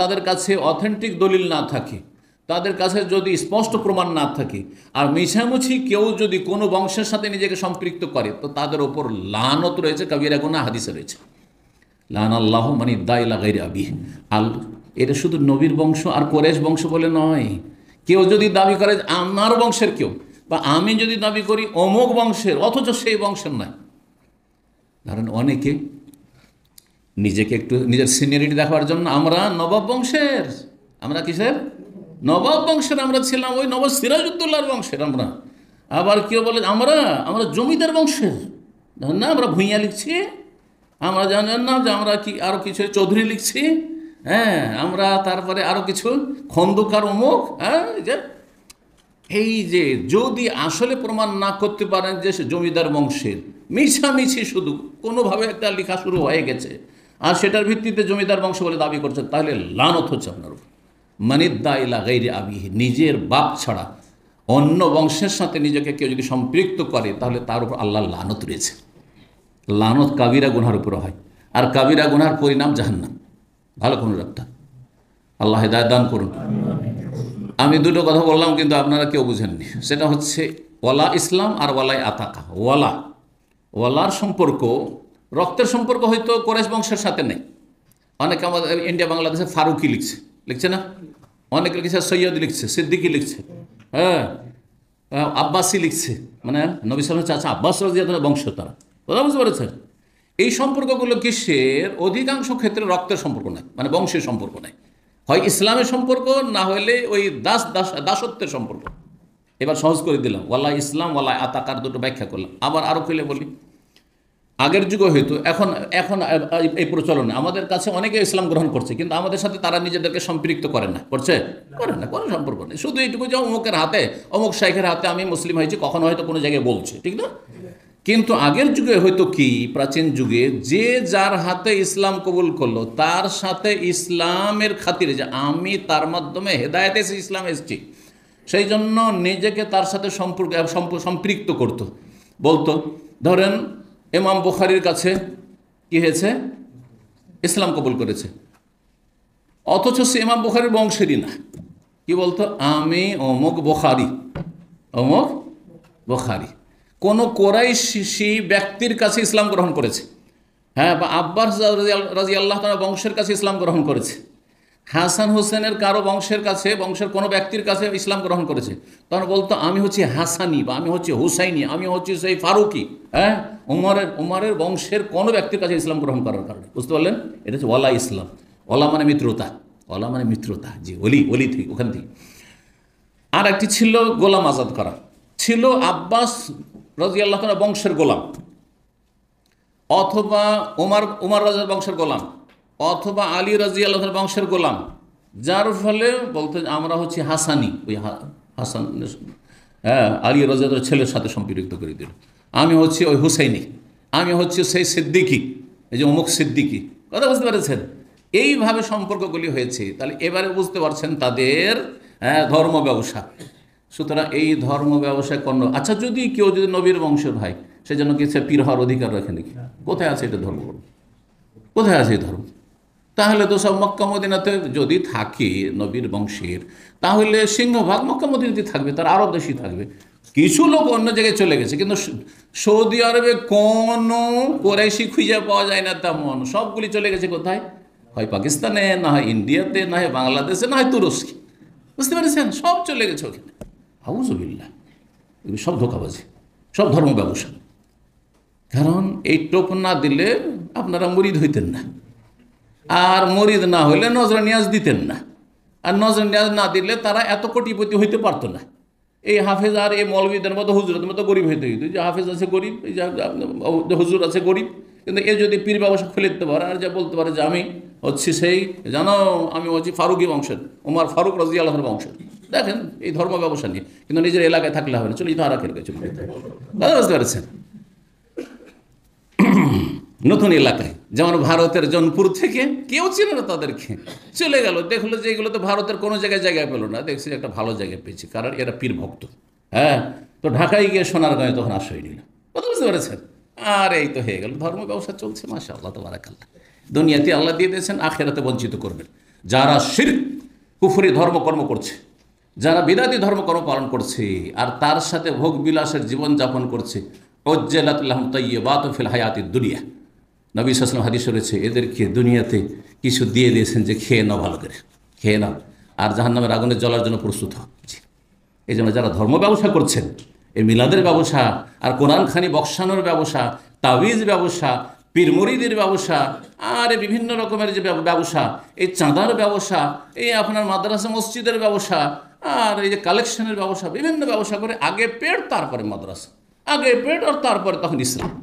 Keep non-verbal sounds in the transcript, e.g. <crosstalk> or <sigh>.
তাদের কাছে অথেন্টিক দলিল না থাকে তাদের কাছে যদি স্পষ্ট প্রমাণ না থাকে আর মিছামুছি কেউ যদি কোনো বংশের সাথে নিজেকে সম্পৃক্ত করে তো তাদের ওপর লানত রয়েছে কবিরা গোনা হাদিসে রয়েছে লান আল্লাহ মানে দায় লাগাই আবি আল এটা শুধু নবীর বংশ আর কোরেশ বংশ বলে নয় কেউ যদি দাবি করে আমার বংশের কেউ বা আমি যদি দাবি করি অমুক বংশের অথচ সেই বংশের নয় ধরেন অনেকে নিজেকে একটু নিজের সিনিয়রিটি দেখার জন্য আমরা নবাব বংশের আমরা কিসের নবাব বংশের আমরা ছিলাম ওই নবাব সিরাজউদ্দৌলার বংশের আমরা আবার কেউ বলে আমরা আমরা জমিদার বংশের না আমরা ভূঁইয়া লিখছি আমরা জানেন না যে আমরা কি আরও কিছু চৌধুরী লিখছি হ্যাঁ আমরা তারপরে আরও কিছু খন্দকার অমুক হ্যাঁ যে এই যে যদি আসলে প্রমাণ না করতে পারেন যে সে জমিদার বংশের মিছামিছি শুধু কোনোভাবে একটা লেখা শুরু হয়ে গেছে আর সেটার ভিত্তিতে জমিদার বংশ বলে দাবি করছেন তাহলে লানত হচ্ছে আপনার উপর মানিদ্দা ইলা গাইরে আবি নিজের বাপ ছাড়া অন্য বংশের সাথে নিজেকে কেউ যদি সম্পৃক্ত করে তাহলে তার উপর আল্লাহ লানত রয়েছে লানত কাবিরা গুনার উপর হয় আর কাবিরা গুনার পরিণাম জাহান্নাম ভালো কোনো ডাক্তার আল্লাহ হেদায় দান করুন আমি দুটো কথা বললাম কিন্তু আপনারা কেউ বুঝেননি সেটা হচ্ছে ওয়ালা ইসলাম আর ওয়ালাই আতাকা ওয়ালা ওয়ালার সম্পর্ক রক্তের সম্পর্ক হয়তো কোরেশ বংশের সাথে নেই অনেকে আমাদের ইন্ডিয়া বাংলাদেশে ফারুকি লিখছে লিখছে না অনেকে লিখছে সৈয়দ লিখছে সিদ্দিকি লিখছে হ্যাঁ আব্বাসি লিখছে মানে নবী সালাম চাচা আব্বাস বংশ তারা কথা বুঝতে পারছেন এই সম্পর্কগুলো কিসের অধিকাংশ ক্ষেত্রে রক্তের সম্পর্ক নাই মানে বংশের সম্পর্ক নাই হয় ইসলামের সম্পর্ক না হলে ওই দাস দাস দাসত্বের সম্পর্ক এবার সহজ করে দিলাম ওয়ালা ইসলাম ওয়ালা আতাকার দুটো ব্যাখ্যা করলাম আবার আরও খুলে বলি আগের যুগে হয়তো এখন এখন এই প্রচলন আমাদের কাছে অনেকে ইসলাম গ্রহণ করছে কিন্তু আমাদের সাথে তারা নিজেদেরকে সম্পৃক্ত করে না করছে করে না কোনো সম্পর্ক নেই শুধু এইটুকু যে অমুকের হাতে অমুক শাইখের হাতে আমি মুসলিম হয়েছি কখনো হয়তো কোনো জায়গায় বলছে ঠিক না কিন্তু আগের যুগে হয়তো কি প্রাচীন যুগে যে যার হাতে ইসলাম কবুল করলো তার সাথে ইসলামের খাতিরে যে আমি তার মাধ্যমে হেদায়তে এসে ইসলাম এসেছি সেই জন্য নিজেকে তার সাথে সম্পর্ক সম্পৃক্ত করত বলতো ধরেন এমাম বুখারির কাছে কি হয়েছে ইসলাম কবুল করেছে অথচ সে এমাম বুখারির বংশেরই না কি বলতো আমি অমুক বখারি অমুক বখারি কোন শিশি ব্যক্তির কাছে ইসলাম গ্রহণ করেছে হ্যাঁ বা আব্বাস রাজি আল্লাহ বংশের কাছে ইসলাম গ্রহণ করেছে হাসান হোসেনের কারো বংশের কাছে বংশের কোনো ব্যক্তির কাছে ইসলাম গ্রহণ করেছে তখন বলতো আমি হচ্ছি হাসানি বা আমি হচ্ছি হুসাইনি আমি হচ্ছি সেই ফারুকি হ্যাঁ উমরের উমরের বংশের কোনো ব্যক্তির কাছে ইসলাম গ্রহণ করার কারণে বুঝতে পারলেন এটা হচ্ছে ওলা ইসলাম ওলা মানে মিত্রতা ওলা মানে মিত্রতা জি অলি অলি থেকে ওখান থেকে আর একটি ছিল গোলাম আজাদ করা ছিল আব্বাস রাজি আল্লাহ বংশের গোলাম অথবা ওমার ওমার রাজার বংশের গোলাম অথবা আলী রাজি আল্লাহর বংশের গোলাম যার ফলে বলতে আমরা হচ্ছি হাসানি ওই হাসান হ্যাঁ আলী রাজিয়াদের ছেলের সাথে সম্পৃক্ত করে দিল আমি হচ্ছি ওই হুসাইনি আমি হচ্ছি সেই সিদ্দিকি এই যে অমুক সিদ্দিকি কথা বুঝতে পেরেছেন এইভাবে সম্পর্কগুলি হয়েছে তাহলে এবারে বুঝতে পারছেন তাদের হ্যাঁ, ধর্ম ব্যবসা সুতরাং এই ধর্ম ব্যবসায় কর্ণ আচ্ছা যদি কেউ যদি নবীর বংশের ভাই সেজন্য কি সে পীর হওয়ার অধিকার রাখে নাকি কোথায় আছে এটা ধর্ম কোথায় আছে এই ধর্ম তাহলে তো সব মক্কা মদিনাতে যদি থাকে নবীর বংশের তাহলে সিংহভাগ মক্কা মদিনাতে থাকবে তার আরব দেশই থাকবে কিছু লোক অন্য জায়গায় চলে গেছে কিন্তু সৌদি আরবে কোনো কোরাইশি খুঁজে পাওয়া যায় না তেমন সবগুলি চলে গেছে কোথায় হয় পাকিস্তানে না হয় ইন্ডিয়াতে না হয় বাংলাদেশে না হয় তুরস্কে বুঝতে পেরেছেন সব চলে গেছে ওখানে হাউজবিল্লা সব ধোকাবাজি সব ধর্ম ব্যবসা কারণ এই টোপ না দিলে আপনারা মুরিদ হইতেন না আর মরিদ না হলে নজরানিয়াজ দিতেন না আর নজরানিয়াজ না দিলে তারা এত কোটিপতি হইতে পারতো না এই হাফেজ আর এই মৌলবীদের মতো হুজুরের মতো গরিব হইতে হইতো যে হাফেজ আছে গরিব এই যে হুজুর আছে গরিব কিন্তু এ যদি পীর ব্যবসা খুলে দিতে পারে আর যা বলতে পারে যে আমি হচ্ছি সেই জানো আমি হচ্ছি ফারুকি বংশের ওমার ফারুক রাজি আল্লাহর বংশের দেখেন এই ধর্ম ব্যবসা নিয়ে কিন্তু নিজের এলাকায় থাকলে হবে না চলে ইতো আর খেলবে চলে বুঝতে পারছেন <clears throat> নতুন এলাকায় যেমন ভারতের জনপুর থেকে কেউ ছিল না তাদেরকে চলে গেল দেখলো যে এগুলো তো ভারতের কোনো জায়গায় জায়গায় পেলো না দেখছি একটা ভালো জায়গায় পেয়েছি কারণ এরা পীর ভক্ত হ্যাঁ তো ঢাকায় গিয়ে সোনার গায়ে তখন আশ্রয় নিল কত বুঝতে পেরেছেন আর এই তো হয়ে গেল ধর্ম ব্যবসা চলছে মাসা আল্লাহ তো বারাকাল্লা দুনিয়াতে আল্লাহ দিয়ে দিয়েছেন আখেরাতে বঞ্চিত করবেন যারা শির কুফুরি ধর্মকর্ম করছে যারা বিদাতি ধর্মকর্ম পালন করছে আর তার সাথে ভোগ বিলাসের জীবনযাপন করছে ওজ্জেলাত আল্লাহ তৈবাত হায়াতি দুনিয়া নবী সাসলাম হাদিস রয়েছে এদেরকে দুনিয়াতে কিছু দিয়ে দিয়েছেন যে খেয়ে নাও ভালো করে খেয়ে নাও আর জাহান নামের আগুনে জ্বলার জন্য প্রস্তুত হচ্ছে এই জন্য যারা ধর্ম ব্যবসা করছেন এই মিলাদের ব্যবসা আর কোরআন খানি বক্সানোর ব্যবসা তাবিজ ব্যবসা পীরমরিদের ব্যবসা আর বিভিন্ন রকমের যে ব্যবসা এই চাঁদার ব্যবসা এই আপনার মাদ্রাসা মসজিদের ব্যবসা আর এই যে কালেকশনের ব্যবসা বিভিন্ন ব্যবসা করে আগে পেট তারপরে মাদ্রাসা আগে পেট আর তারপরে তখন ইসলাম